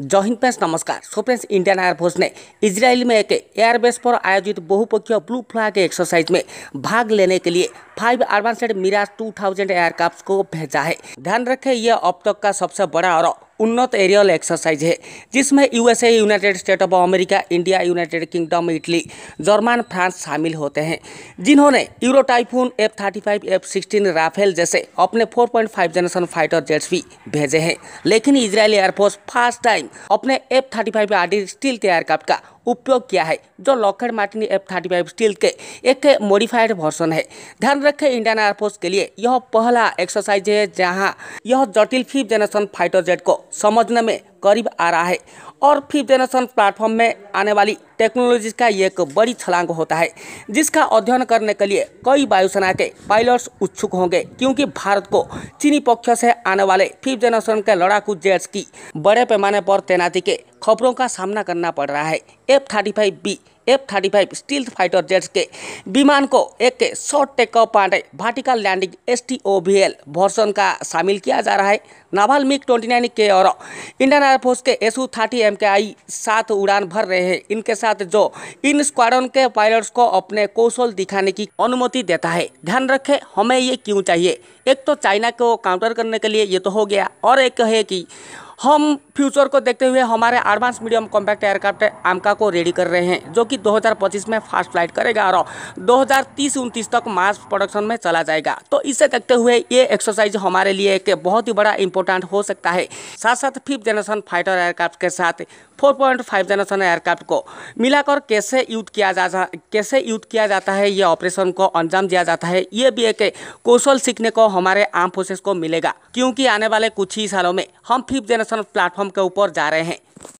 जय हिंद फ्रेंड्स नमस्कार सो फ्रेंड्स इंडियन एयरफोर्स ने इसराइल में एक एयरबेस पर आयोजित बहुपक्षीय ब्लू फ्लैग एक्सरसाइज में भाग लेने के लिए फाइव एडवांसड मिराज 2000 एयरक्राफ्ट को भेजा है ध्यान रखें यह अब तक का सबसे बड़ा और उन्नत एरियल एक्सरसाइज है जिसमें USA United State of America India United Kingdom Italy German France शामिल होते हैं जिन्होंने Euro Typhoon F thirty five F sixteen Rafale जैसे अपने four point five generation fighter jets भी भेजे हैं लेकिन इसराइली एयरफोर्स फर्स्ट टाइम अपने F thirty five R stealth aircraft का उपयोग किया है जो Lockheed Martin F thirty five stealth के एक मॉडिफाइड वर्सन है ध्यान रखें इंडियन एयरफोर्स के लिए यह पहला एक्सरसाइज है जहाँ यह जटिल फिफ्थ जनरेशन फाइटर जेट को समझने में करीब आ रहा है और फिफ्थ जनरेशन प्लेटफॉर्म में आने वाली टेक्नोलॉजी का ये एक बड़ी छलांग होता है जिसका अध्ययन करने के लिए कई वायुसेना के पायलट्स उत्सुक होंगे क्योंकि भारत को चीनी पक्ष से आने वाले फिफ्थ जनरेशन के लड़ाकू जेट्स की बड़े पैमाने पर तैनाती के खबरों का सामना करना पड़ रहा है F thirty five B F thirty five stealth fighter jets के विमान को एक शॉर्ट टेक ऑफ पांडे vertical landing S T O V L version का शामिल किया जा रहा है नाभाल मिग ट्वेंटी नाइन के और इंडियन एयरफोर्स के एसू थर्टी एम के आई सात उड़ान भर रहे हैं इनके साथ जो इन स्क्वाडन के पायलट्स को अपने कौशल दिखाने की अनुमति देता है ध्यान रखें हमें ये क्यों चाहिए एक तो चाइना को काउंटर करने के लिए ये तो हो गया और एक है कि हम फ्यूचर को देखते हुए हमारे एडवांस मीडियम कॉम्पैक्ट एयरक्राफ्ट आमका को रेडी कर रहे हैं जो कि 2025 में फास्ट फ्लाइट करेगा और 2030 उनतीस तक मास प्रोडक्शन में चला जाएगा तो इसे देखते हुए ये एक्सरसाइज हमारे लिए एक बहुत ही बड़ा इंपॉर्टेंट हो सकता है साथ साथ फिफ्थ जनरेशन फाइटर एयरक्राफ्ट के साथ 4.5 जनरेशन एयरक्राफ्ट को मिलाकर कैसे यूज किया जा कैसे यूज किया जाता है ये ऑपरेशन को अंजाम दिया जाता है ये भी एक कौशल सीखने को हमारे आर्म फोर्सेस को मिलेगा क्योंकि आने वाले कुछ ही सालों में हम फिफ्थ जनरेशन प्लेटफॉर्म का ऊपर जा रहे हैं